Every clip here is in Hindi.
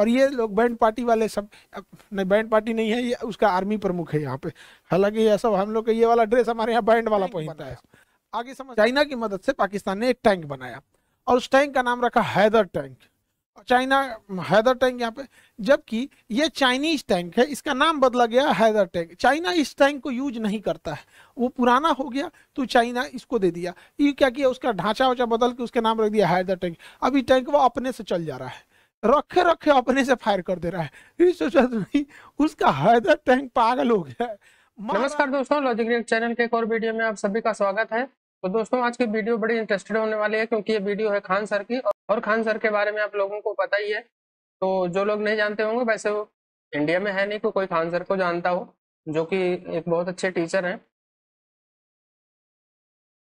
और ये लोग बैंड पार्टी वाले सब नहीं बैंड पार्टी नहीं है ये उसका आर्मी प्रमुख है यहाँ पे हालांकि यह सब हम लोग ये वाला ड्रेस हमारे यहाँ बैंड वाला पहनता है आगे समझ चाइना की मदद से पाकिस्तान ने एक टैंक बनाया और उस टैंक का नाम रखा Haider tank China Haider tank यहाँ पे जबकि ये चाइनीज टैंक है इसका नाम बदला गया हैदर टैंक चाइना इस टैंक को यूज नहीं करता है वो पुराना हो गया तो चाइना इसको दे दिया ये क्या किया उसका ढांचा वाचा बदल के उसके नाम रख दिया हैदर टैंक अब ये टैंक वो अपने से चल जा रहा है रखे रखे अपने से फायर कर दे रहा है सोचा तो नहीं उसका हैदर टैंक पागल हो गया नमस्कार दोस्तों लॉजिक रिएक्ट चैनल के एक और वीडियो में आप सभी का स्वागत है तो दोस्तों आज की वीडियो बड़ी इंटरेस्टेड होने वाली है क्योंकि ये वीडियो है खान सर की और खान सर के बारे में आप लोगों को पता ही है तो जो लोग नहीं जानते होंगे वैसे वो इंडिया में है नहीं तो कोई खान सर को जानता हो जो कि एक बहुत अच्छे टीचर हैं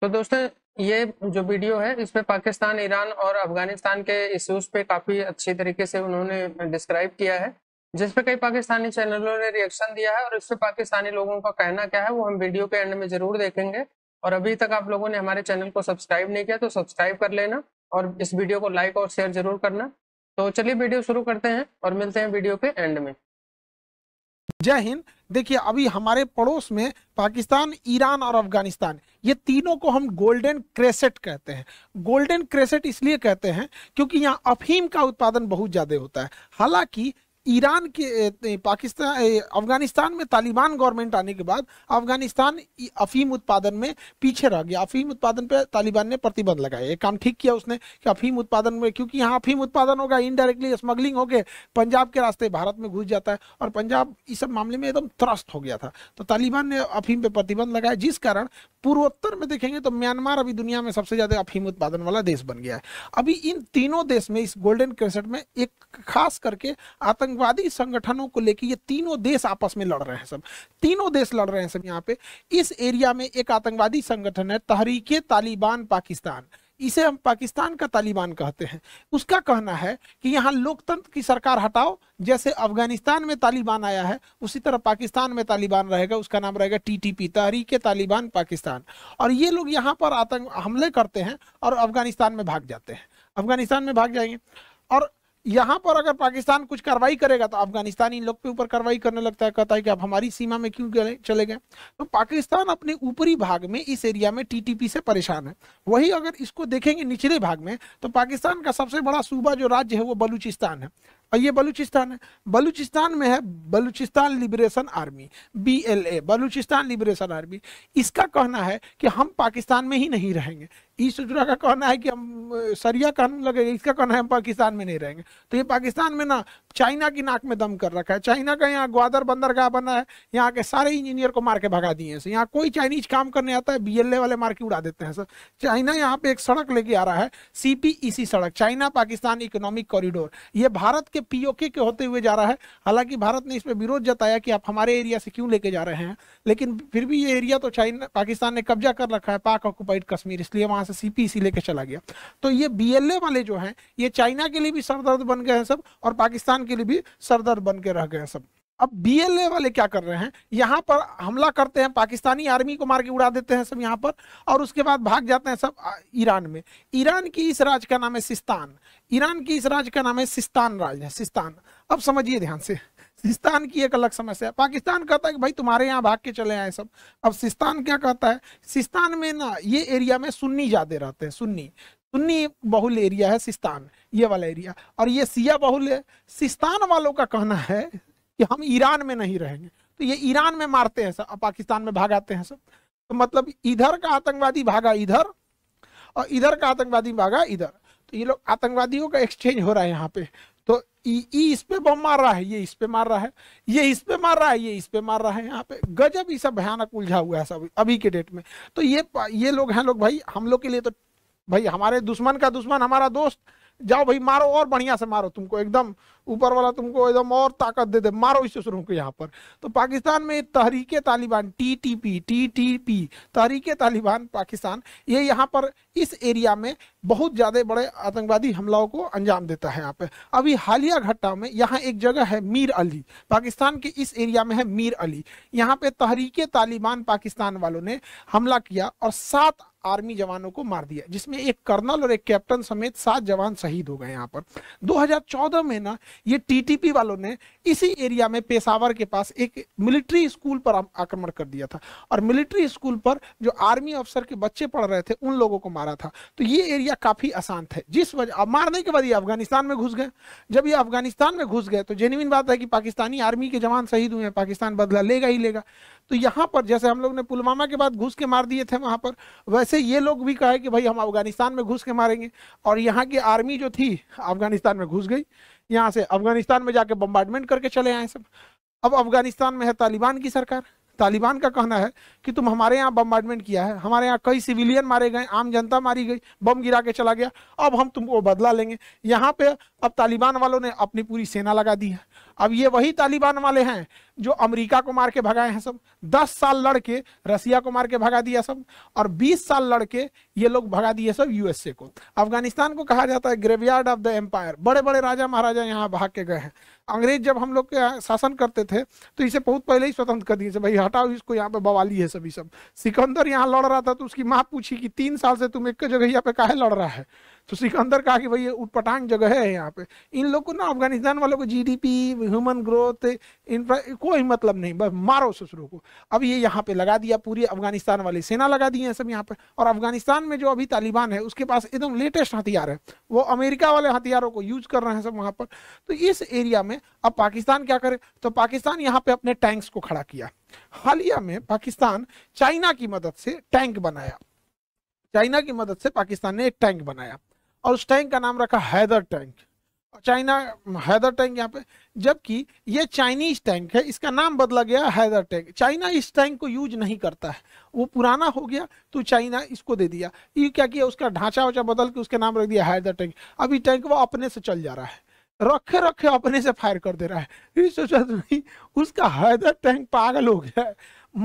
तो दोस्तों ये जो वीडियो है इसमें पाकिस्तान ईरान और अफगानिस्तान के इश्यूज पे काफी अच्छी तरीके से उन्होंने डिस्क्राइब किया है जिसपे कई पाकिस्तानी चैनलों ने रिएक्शन दिया है और इस पर पाकिस्तानी लोगों का कहना क्या है वो हम वीडियो के एंड में जरूर देखेंगे और अभी तक आप लोगों ने हमारे चैनल को सब्सक्राइब नहीं किया तो सब्सक्राइब कर लेना और इस वीडियो को लाइक और शेयर जरूर करना तो चलिए वीडियो शुरू करते हैं और मिलते हैं वीडियो के एंड में जय हिंद देखिए अभी हमारे पड़ोस में पाकिस्तान ईरान और अफगानिस्तान ये तीनों को हम गोल्डन क्रेसेट कहते हैं गोल्डन क्रेसेट इसलिए कहते हैं क्योंकि यहाँ अफीम का उत्पादन बहुत ज़्यादा होता है हालांकि ईरान के पाकिस्तान अफगानिस्तान में तालिबान गवर्नमेंट आने के बाद अफगानिस्तान अफीम उत्पादन में पीछे रह गया अफीम उत्पादन पर तालिबान ने प्रतिबंध लगाया एक काम ठीक किया उसने कि अफीम उत्पादन में क्योंकि यहाँ अफीम उत्पादन होगा इनडायरेक्टली स्मगलिंग होकर पंजाब के रास्ते भारत में घुस जाता है और पंजाब इस सब मामले में एकदम त्रस्त हो गया था तो तालिबान ने अफीम पर प्रतिबंध लगाया जिस कारण पूर्वोत्तर में देखेंगे तो म्यांमार अभी दुनिया में सबसे ज्यादा अफीम उत्पादन वाला देश बन गया है अभी इन तीनों देश में इस गोल्डन क्रेसेट में एक खास करके आतंक आतंकवादी संगठनों को लेकर ये तीनों देश आपस में लड़ रहे हैं सब तीनों देश लड़ रहे हैं सब यहाँ पे इस एरिया में एक आतंकवादी संगठन है तहरीक तालिबान पाकिस्तान इसे हम पाकिस्तान का तालिबान कहते हैं उसका कहना है कि यहाँ लोकतंत्र की सरकार हटाओ जैसे अफगानिस्तान में तालिबान आया है उसी तरह पाकिस्तान में तालिबान रहेगा उसका नाम रहेगा टीटीपी तहरीक तालिबान पाकिस्तान और ये लोग यहाँ पर आतंक हमले करते हैं और अफगानिस्तान में भाग जाते हैं अफगानिस्तान में भाग जाएंगे और यहाँ पर अगर पाकिस्तान कुछ कार्रवाई करेगा तो अफगानिस्तान इन लोग के ऊपर कार्रवाई करने लगता है कहता है कि आप हमारी सीमा में क्यों चले गए तो पाकिस्तान अपने ऊपरी भाग में इस एरिया में टीटीपी से परेशान है वही अगर इसको देखेंगे निचले भाग में तो पाकिस्तान का सबसे बड़ा सूबा जो राज्य है वो बलूचिस्तान है और ये बलूचिस्तान है बलूचिस्तान में है Balochistan Liberation Army B L A Balochistan Liberation Army इसका कहना है कि हम पाकिस्तान में ही नहीं रहेंगे इस उजरा का कहना है कि हम सरिया कानून लगेगा इसका कहना है हम पाकिस्तान में नहीं रहेंगे तो ये पाकिस्तान में ना चाइना की नाक में दम कर रखा है चाइना का यहाँ ग्वादर बंदरगाह बना है यहाँ के सारे इंजीनियर को मार के भगा दिए हैं यहाँ कोई चाइनीज काम करने आता है बी वाले मार के उड़ा देते हैं सर चाइना यहाँ पे एक सड़क लेके आ रहा है सी e सड़क चाइना पाकिस्तान इकोनॉमिक कॉरिडोर ये भारत के पीओके के होते हुए जा रहा है हालांकि भारत ने इस पर विरोध जताया कि आप हमारे एरिया से क्यों लेके जा रहे हैं लेकिन फिर भी ये एरिया तो चाइना पाकिस्तान ने कब्जा कर रखा है पाक ऑक्युपाइड कश्मीर इसलिए वहां से सीपीसी e लेके चला गया तो ये बी वाले जो हैं ये चाइना के लिए भी सरदर्द बन गए हैं सब और पाकिस्तान के लिए भी सरदर्द बन के रह गए हैं सब अब बी वाले क्या कर रहे हैं यहाँ पर हमला करते हैं पाकिस्तानी आर्मी को मार के उड़ा देते हैं सब यहाँ पर और उसके बाद भाग जाते हैं सब ईरान में ईरान की इस राज्य का नाम है सिस्तान ईरान की इस राज्य का नाम है सिस्तान राज है सिस्तान अब समझिए ध्यान से सिस्तान की एक अलग समस्या है पाकिस्तान कहता है कि भाई तुम्हारे यहाँ भाग के चले आए सब अब सिस्तान क्या कहता है सिस्तान में ना ये एरिया में सुन्नी ज़्यादा रहते हैं सुन्नी सुन्नी बहुल एरिया है सिस्तान ये वाला एरिया और ये सिया बहुल है सिस्तान वालों का कहना है कि हम ईरान में नहीं रहेंगे तो ये ईरान में मारते हैं सब पाकिस्तान में भाग आते हैं सब तो मतलब इधर का आतंकवादी भागा इधर और इधर का आतंकवादी भागा इधर तो ये लोग आतंकवादियों का एक्सचेंज हो रहा है यहाँ पे तो ई इस पे बम मार रहा है ये इस पे मार रहा है ये इस पे मार रहा है ये इस पे मार रहा है यहाँ पे गजब ही सब भयानक उलझा हुआ है सब अभी के डेट में तो ये ये लोग हैं लोग भाई हम लोग के लिए तो भाई हमारे दुश्मन का दुश्मन हमारा दोस्त जाओ भाई मारो और बढ़िया से मारो तुमको एकदम ऊपर वाला तुमको एकदम और ताकत दे दे मारो इसे शुरू को यहाँ पर तो पाकिस्तान में Tehreek Taliban T T P T T P Tehreek Taliban Pakistan ये यहाँ पर इस एरिया में बहुत ज़्यादा बड़े आतंकवादी हमलाओं को अंजाम देता है यहाँ पे अभी हालिया घटना में यहाँ एक जगह है मीर अली पाकिस्तान के इस एरिया में है मीर अली यहाँ पे तहरीक तालिबान पाकिस्तान वालों ने हमला किया और सात आर्मी जवानों को मार दिया जिसमें एक कर्नल और एक कैप्टन समेत सात जवान शहीद हो गए यहाँ पर 2014 में ना ये टीटीपी वालों ने इसी एरिया में पेशावर के पास एक मिलिट्री स्कूल पर आक्रमण कर दिया था और मिलिट्री स्कूल पर जो आर्मी अफसर के बच्चे पढ़ रहे थे उन लोगों को मारा था तो ये एरिया काफी अशांत है जिस वजह मारने के बाद ये अफगानिस्तान में घुस गए जब ये अफगानिस्तान में घुस गए तो जेन्यन बात है कि पाकिस्तानी आर्मी के जवान शहीद हुए हैं पाकिस्तान बदला लेगा ही लेगा तो यहाँ पर जैसे हम लोग ने पुलवामा के बाद घुस के मार दिए थे वहां पर वैसे से ये लोग भी कहे कि भाई हम अफगानिस्तान में घुस के मारेंगे और यहाँ की आर्मी जो थी अफगानिस्तान में घुस गई यहाँ से अफगानिस्तान में जाके बम्बार्डमेंट करके चले आए सब अब अफगानिस्तान में है तालिबान की सरकार तालिबान का कहना है कि तुम हमारे यहाँ बम्बार्डमेंट किया है हमारे यहाँ कई सिविलियन मारे गए आम जनता मारी गई बम गिरा के चला गया अब हम तुमको बदला लेंगे यहाँ पे अब तालिबान वालों ने अपनी पूरी सेना लगा दी है अब ये वही तालिबान वाले हैं जो अमेरिका को मार के भगाए हैं सब दस साल लड़ के रसिया को मार के भगा दिया सब और बीस साल लड़ के ये लोग भगा दिए सब यूएसए को अफगानिस्तान को कहा जाता है ग्रेवयार्ड ऑफ द एम्पायर बड़े बड़े राजा महाराजा यहाँ भाग के गए हैं अंग्रेज जब हम लोग के शासन करते थे तो इसे बहुत पहले ही स्वतंत्र कर दिए थे भाई हटाओ इसको यहाँ पे बवाली है सभी सब सिकंदर यहाँ लड़ रहा था तो उसकी माँ पूछी कि तीन साल से तुम एक जगह यहाँ पे काहे लड़ रहा है तो सिकंदर कहा कि भाई उटपटांग जगह है यहाँ पे इन लोग को ना अफगानिस्तान वालों को जीडीपी ह्यूमन ग्रोथ इन पर कोई मतलब नहीं बस मारो ससुरों को अब ये यहाँ पे लगा दिया पूरी अफगानिस्तान वाली सेना लगा दी है सब यहाँ पे और अफगानिस्तान में जो अभी तालिबान है उसके पास एकदम लेटेस्ट हथियार है वो अमेरिका वाले हथियारों को यूज कर रहे हैं सब वहाँ पर तो इस एरिया में अब पाकिस्तान क्या करे तो पाकिस्तान यहाँ पे अपने टैंक्स को खड़ा किया हालिया में पाकिस्तान चाइना की मदद से टैंक बनाया चाइना की मदद से पाकिस्तान ने एक टैंक बनाया और उस टैंक का नाम रखा Haider tank China Haider tank यहाँ पे जबकि ये चाइनीज टैंक है इसका नाम बदला गया हैदर टैंक चाइना इस टैंक को यूज नहीं करता है वो पुराना हो गया तो चाइना इसको दे दिया ये क्या किया उसका ढांचा वाचा बदल के उसका नाम रख दिया हैदर टैंक अभी टैंक वो अपने से चल जा रहा है रखे रखे अपने से फायर कर दे रहा है उसका हैदर टैंक पागल हो गया है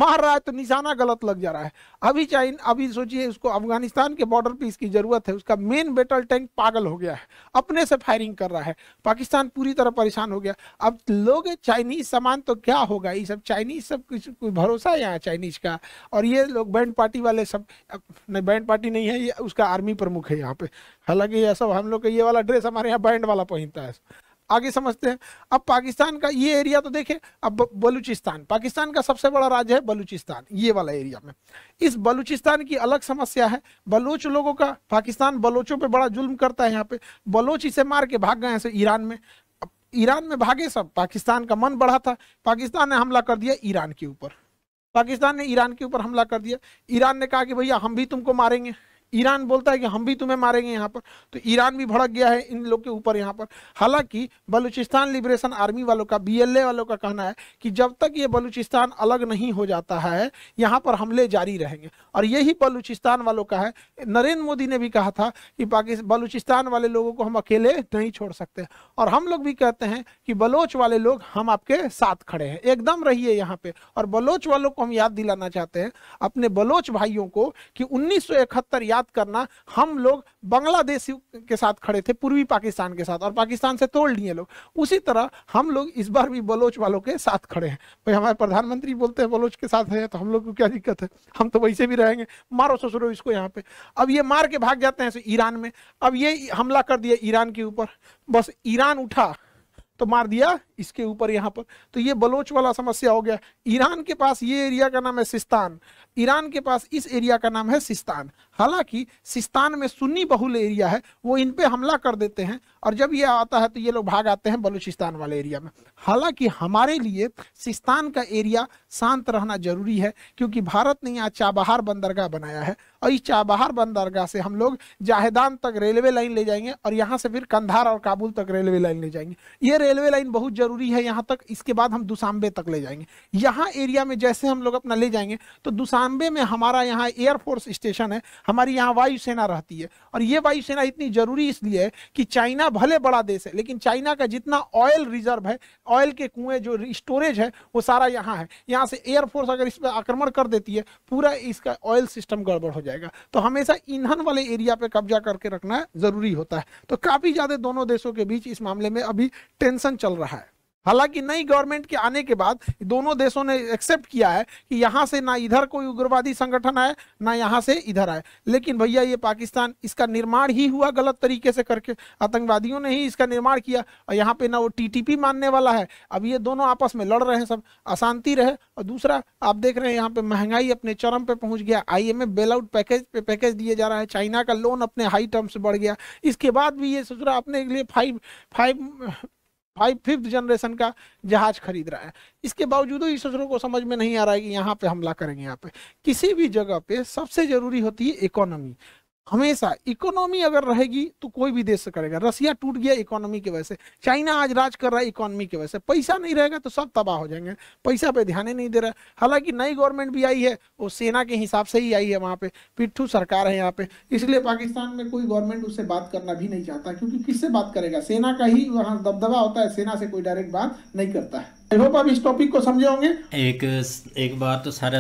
मार रहा है तो निशाना गलत लग जा रहा है अभी चाइन अभी सोचिए उसको अफगानिस्तान के बॉर्डर पे इसकी ज़रूरत है उसका मेन बेटल टैंक पागल हो गया है अपने से फायरिंग कर रहा है पाकिस्तान पूरी तरह परेशान हो गया अब लोग चाइनीज सामान तो क्या होगा ये सब चाइनीज सब कुछ कोई भरोसा है यहाँ चाइनीज का और ये लोग बैंड पार्टी वाले सब नहीं बैंड पार्टी नहीं है ये उसका आर्मी प्रमुख है यहाँ पे हालांकि यह सब हम लोग का ये वाला ड्रेस हमारे यहाँ बैंड वाला पहनता है आगे समझते हैं अब पाकिस्तान का ये एरिया तो देखें अब बलूचिस्तान पाकिस्तान का सबसे बड़ा राज्य है बलूचिस्तान ये वाला एरिया में इस बलूचिस्तान की अलग समस्या है बलोच लोगों का पाकिस्तान बलोचों पे बड़ा जुल्म करता है यहाँ पे बलोच इसे मार के भाग गए हैं ईरान में ईरान में भागे सब पाकिस्तान का मन बढ़ा था पाकिस्तान ने हमला कर दिया ईरान के ऊपर पाकिस्तान ने ईरान के ऊपर हमला कर दिया ईरान ने कहा कि भैया हम भी तुमको मारेंगे ईरान बोलता है कि हम भी तुम्हें मारेंगे यहाँ पर तो ईरान भी भड़क गया है इन लोग के ऊपर यहाँ पर हालांकि बलूचिस्तान लिबरेशन आर्मी वालों का बीएलए वालों का कहना है कि जब तक ये बलूचिस्तान अलग नहीं हो जाता है यहाँ पर हमले जारी रहेंगे और यही बलूचिस्तान वालों का है नरेंद्र मोदी ने भी कहा था कि पाकिस्तान बलूचिस्तान वाले लोगों को हम अकेले नहीं छोड़ सकते और हम लोग भी कहते हैं कि बलोच वाले लोग हम आपके साथ खड़े हैं एकदम रहिए यहाँ पे और बलोच वालों को हम याद दिलाना चाहते हैं अपने बलोच भाइयों को कि उन्नीस याद बात करना हम लोग बांग्लादेश के साथ खड़े थे पूर्वी पाकिस्तान के साथ और पाकिस्तान से तोड़ लिए लोग उसी तरह हम लोग इस बार भी बलोच वालों के साथ खड़े हैं भाई हमारे प्रधानमंत्री बोलते हैं बलोच के साथ है तो हम लोग को क्या दिक्कत है हम तो वैसे भी रहेंगे मारो ससुरो इसको यहाँ पे अब ये मार के भाग जाते हैं ईरान में अब ये हमला कर दिया ईरान के ऊपर बस ईरान उठा तो मार दिया इसके ऊपर यहाँ पर तो ये बलोच वाला समस्या हो गया ईरान के पास ये एरिया का नाम है सिस्तान ईरान के पास इस एरिया का नाम है सिस्तान हालांकि सिस्तान में सुन्नी बहुल एरिया है वो इन पे हमला कर देते हैं और जब ये आता है तो ये लोग भाग आते हैं बलूचिस्तान वाले एरिया में हालांकि हमारे लिए सिस्तान का एरिया शांत रहना जरूरी है क्योंकि भारत ने यहाँ चाबहार बंदरगाह बनाया है और इस चाबहार बंदरगाह से हम लोग जाहेदान तक रेलवे लाइन ले जाएंगे और यहाँ से फिर कंधार और काबुल तक रेलवे लाइन ले जाएंगे ये रेलवे लाइन बहुत ज़रूरी है यहाँ तक इसके बाद हम दुसाम्बे तक ले जाएंगे यहाँ एरिया में जैसे हम लोग अपना ले जाएंगे तो दुसाम्बे में हमारा यहाँ एयरफोर्स स्टेशन है हमारी यहाँ वायुसेना रहती है और ये वायुसेना इतनी ज़रूरी इसलिए है कि चाइना भले बड़ा देश है लेकिन चाइना का जितना ऑयल रिजर्व है ऑयल के कुएँ जो स्टोरेज है वो सारा यहाँ है यहाँ से एयरफोर्स अगर इस पर आक्रमण कर देती है पूरा इसका ऑयल सिस्टम गड़बड़ हो जाए जाएगा तो हमेशा ईंधन वाले एरिया पे कब्जा करके रखना जरूरी होता है तो काफ़ी ज़्यादा दोनों देशों के बीच इस मामले में अभी टेंशन चल रहा है हालांकि नई गवर्नमेंट के आने के बाद दोनों देशों ने एक्सेप्ट किया है कि यहाँ से ना इधर कोई उग्रवादी संगठन आए ना यहाँ से इधर आए लेकिन भैया ये पाकिस्तान इसका निर्माण ही हुआ गलत तरीके से करके आतंकवादियों ने ही इसका निर्माण किया और यहाँ पे ना वो टीटीपी मानने वाला है अब ये दोनों आपस में लड़ रहे हैं सब अशांति रहे और दूसरा आप देख रहे हैं यहाँ पे महंगाई अपने चरम पे पहुंच गया आईएमएफ बेलआउट पैकेज पे पैकेज दिए जा रहा है चाइना का लोन अपने हाई टर्म से बढ़ गया इसके बाद भी ये सोच रहा अपने लिए five five five fifth generation का जहाज खरीद रहा है इसके बावजूद इस दूसरों को समझ में नहीं आ रहा है कि यहाँ पे हमला करेंगे यहाँ पे किसी भी जगह पे सबसे जरूरी होती है इकोनॉमी हमेशा इकोनॉमी अगर रहेगी तो कोई भी देश करेगा रसिया टूट गया इकोनॉमी की वजह से चाइना आज राज कर रहा है इकोनॉमी की वजह से पैसा नहीं रहेगा तो सब तबाह हो जाएंगे पैसा पे ध्यान ही नहीं दे रहा है हालांकि नई गवर्नमेंट भी आई है वो सेना के हिसाब से ही आई है वहाँ पे पिट्ठू सरकार है यहाँ पे इसलिए पाकिस्तान में कोई गवर्नमेंट उससे बात करना भी नहीं चाहता क्योंकि किससे बात करेगा सेना का ही वहाँ दबदबा होता है सेना से कोई डायरेक्ट बात नहीं करता है आई होप आप इस टॉपिक को समझे होंगे एक एक बार तो सर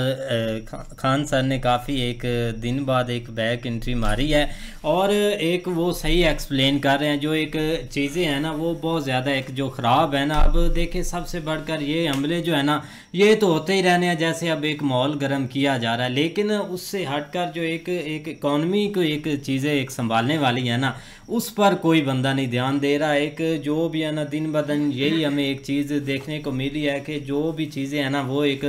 खान सर ने काफ़ी एक दिन बाद एक बैक एंट्री मारी है और एक वो सही एक्सप्लेन कर रहे हैं जो एक चीज़ें हैं ना वो बहुत ज़्यादा एक जो ख़राब है ना अब देखिए सबसे बढ़कर ये हमले जो है ना ये तो होते ही रहने हैं जैसे अब एक माहौल गर्म किया जा रहा है लेकिन उससे हटकर जो एक एक इकॉनमी को एक चीज़ें एक संभालने वाली है ना उस पर कोई बंदा नहीं ध्यान दे रहा एक जो भी है ना दिन ब दिन यही हमें एक चीज़ देखने को मिली है कि जो भी चीज़ें हैं ना वो एक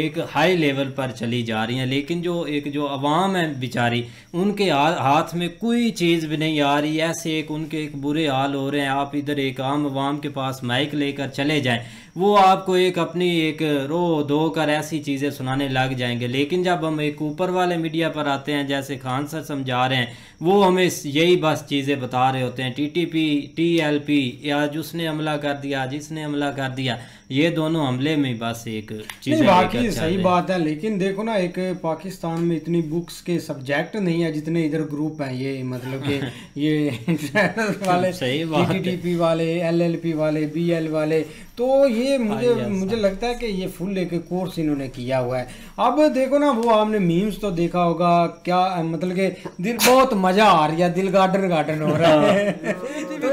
एक हाई लेवल पर चली जा रही हैं लेकिन जो एक जो आवाम है बेचारी उनके हाथ में कोई चीज़ भी नहीं आ रही ऐसे एक उनके एक बुरे हाल हो रहे हैं आप इधर एक आम आवाम के पास माइक लेकर चले जाएँ वो आपको एक अपनी एक रो धो कर ऐसी चीज़ें सुनाने लग जाएंगे लेकिन जब हम एक ऊपर वाले मीडिया पर आते हैं जैसे खान सर समझा रहे हैं वो हमें यही बस चीज़ें बता रहे होते हैं T T P T L P उसने हमला कर दिया जिसने हमला कर दिया ये दोनों हमले में बस एक चीज़ बाकी सही बात है लेकिन देखो ना एक पाकिस्तान में इतनी बुक्स के सब्जेक्ट नहीं है जितने इधर ग्रुप हैं ये मतलब कि ये वाले सही बात टी वाले एल एल पी वाले बी एल वाले तो ये हाँ मुझे हाँ मुझे हाँ लगता है कि ये फुल लेके कोर्स इन्होंने किया हुआ है अब देखो ना वो आपने मीम्स तो देखा होगा क्या मतलब के दिल बहुत मजा आ रहा है दिल गार्डन गार्डन हो रहा है तो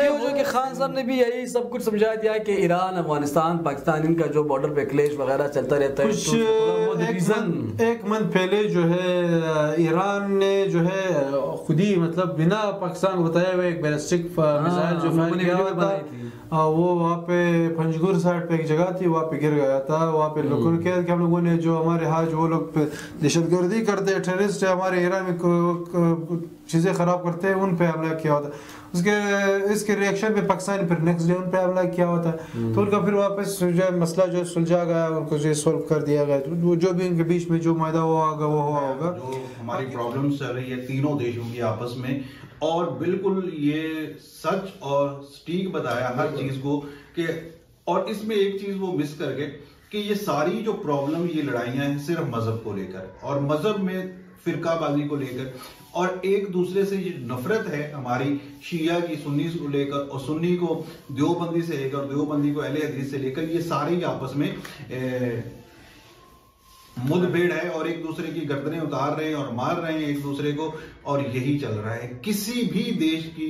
खान साहब ने भी यही सब कुछ समझा दिया कि ईरान अफगानिस्तान पाकिस्तान इनका जो बॉर्डर पे क्लेश वगैरह चलता रहता है कुछ तो एक मंथ पहले जो है ईरान ने जो है खुद ही मतलब बिना पाकिस्तान को बताया हुए एक बैलिस्टिक मिसाइल जो फायर किया था हाँ, वो वहाँ पे पंजगुर साइड पे एक जगह थी वहाँ पे गिर गया था वहाँ पे लोग हम्म। क्या कि हम लोगों ने जो हमारे हाज वो लोग दहशत गर्दी करते टेररिस्ट है हमारे ईरान में चीज़ें ख़राब करते हैं उन पर हमला किया होता है उसके इसके रिएक्शन पे पाकिस्तान फिर नेक्स्ट डे उन पर हमला किया होता है हम्म। तो उनका फिर वापस जो है मसला जो सुलझा गया उनको जो सॉल्व कर दिया गया तो वो जो भी उनके बीच में जो मायदा हुआ होगा वो हुआ होगा हमारी प्रॉब्लम चल रही है तीनों देशों की आपस में और बिल्कुल ये सच और स्टीक बताया हर चीज़ को कि और इसमें एक चीज़ वो मिस कर गए कि ये सारी जो प्रॉब्लम ये लड़ाइयां हैं सिर्फ मजहब को लेकर और मजहब में फिरकाबाजी को लेकर और एक दूसरे से ये नफरत है हमारी शिया की सुन्नी को लेकर और सुन्नी को देवबंदी से लेकर देवबंदी को अहले हदीस से लेकर ये सारे आपस में मुदभेड़ मुठभेड़ है और एक दूसरे की गर्दनें उतार रहे हैं और मार रहे हैं एक दूसरे को और यही चल रहा है किसी भी देश की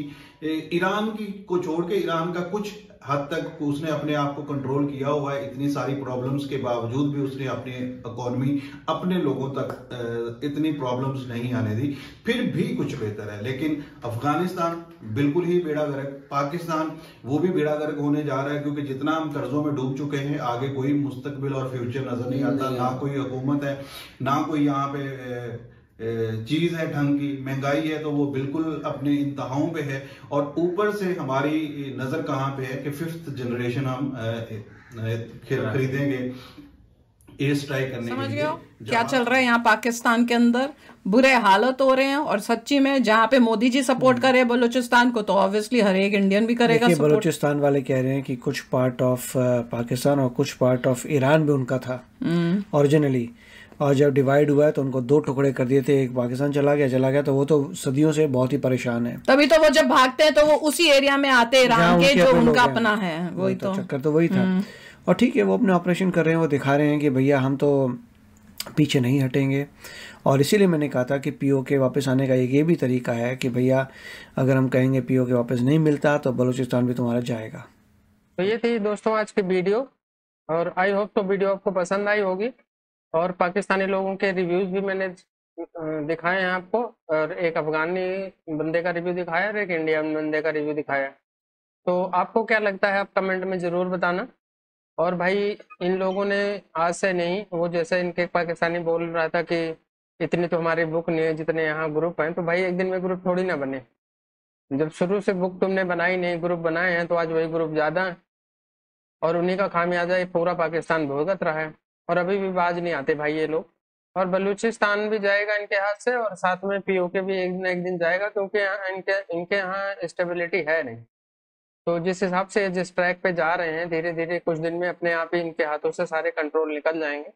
ईरान की को छोड़ के ईरान का कुछ हद तक उसने अपने आप को कंट्रोल किया हुआ है इतनी सारी प्रॉब्लम्स के बावजूद भी उसने अपने इकोनॉमी अपने लोगों तक इतनी प्रॉब्लम्स नहीं आने दी फिर भी कुछ बेहतर है लेकिन अफगानिस्तान बिल्कुल ही बेड़ा गर्क पाकिस्तान वो भी बेड़ा गर्क होने जा रहा है क्योंकि जितना हम कर्जों में डूब चुके हैं आगे कोई मुस्तकबिल और फ्यूचर नजर नहीं आता ना कोई हुकूमत है ना कोई यहाँ पे चीज़ है ढंग की महंगाई है तो वो बिल्कुल अपने इंतहाओं पे है और ऊपर से हमारी नज़र कहाँ पे है कि फिफ्थ जनरेशन हम हाँ। खरीदेंगे करने समझ गए क्या चल रहा है यहाँ पाकिस्तान के अंदर बुरे हालत हो रहे हैं और सच्ची में जहाँ पे मोदी जी सपोर्ट हम्म। करे बलूचिस्तान को तो ऑब्वियसली हर एक इंडियन भी करेगा बलूचिस्तान वाले कह रहे हैं कि कुछ पार्ट ऑफ पाकिस्तान और कुछ पार्ट ऑफ ईरान भी उनका था ओरिजिनली हम्म। uh, और जब डिवाइड हुआ है तो उनको दो टुकड़े कर दिए थे एक पाकिस्तान चला गया चला गया तो वो तो सदियों से बहुत ही परेशान है तभी तो वो जब भागते हैं तो वो उसी एरिया में आते के जो उनका अपना है वही तो, तो चक्कर तो वही था हम्म। और ठीक है वो अपने ऑपरेशन कर रहे हैं वो दिखा रहे हैं कि भैया हम तो पीछे नहीं हटेंगे और इसीलिए मैंने कहा था कि पीओ के वापस आने का एक ये भी तरीका है कि भैया अगर हम कहेंगे पीओ के वापस नहीं मिलता तो बलूचिस्तान भी तुम्हारा जाएगा तो ये थी दोस्तों आज की वीडियो और आई होप तो वीडियो आपको पसंद आई होगी और पाकिस्तानी लोगों के रिव्यूज भी मैंने दिखाए हैं आपको और एक अफगानी बंदे का रिव्यू दिखाया और एक इंडियन बंदे का रिव्यू दिखाया तो आपको क्या लगता है आप कमेंट में ज़रूर बताना और भाई इन लोगों ने आज से नहीं वो जैसे इनके पाकिस्तानी बोल रहा था कि इतनी तो हमारी बुक नहीं है जितने यहाँ ग्रुप हैं तो भाई एक दिन में ग्रुप थोड़ी ना बने जब शुरू से बुक तुमने बनाई नहीं ग्रुप बनाए हैं तो आज वही ग्रुप ज़्यादा हैं और उन्हीं का खामियाजा ये पूरा पाकिस्तान भुगत रहा है और अभी भी बाज नहीं आते भाई ये लोग और बलूचिस्तान भी जाएगा इनके हाथ से और साथ में पीओके भी एक दिन एक दिन जाएगा क्योंकि यहाँ इनके इनके यहाँ स्टेबिलिटी है नहीं तो जिस हिसाब से जिस ट्रैक पे जा रहे हैं धीरे धीरे कुछ दिन में अपने आप ही इनके हाथों से सारे कंट्रोल निकल जाएंगे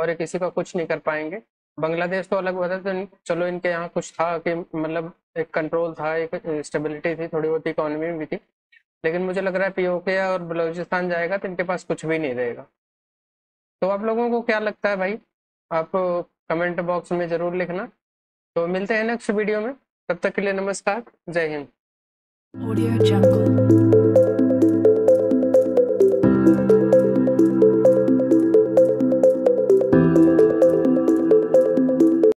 और ये किसी का कुछ नहीं कर पाएंगे बांग्लादेश तो अलग बता तो चलो इनके यहाँ कुछ था कि मतलब एक कंट्रोल था एक स्टेबिलिटी थी थोड़ी बहुत इकोनॉमी भी थी लेकिन मुझे लग रहा है पीओके और बलूचिस्तान जाएगा तो इनके पास कुछ भी नहीं रहेगा तो आप लोगों को क्या लगता है भाई आप कमेंट बॉक्स में ज़रूर लिखना तो मिलते हैं नेक्स्ट वीडियो में तब तक के लिए नमस्कार जय हिंद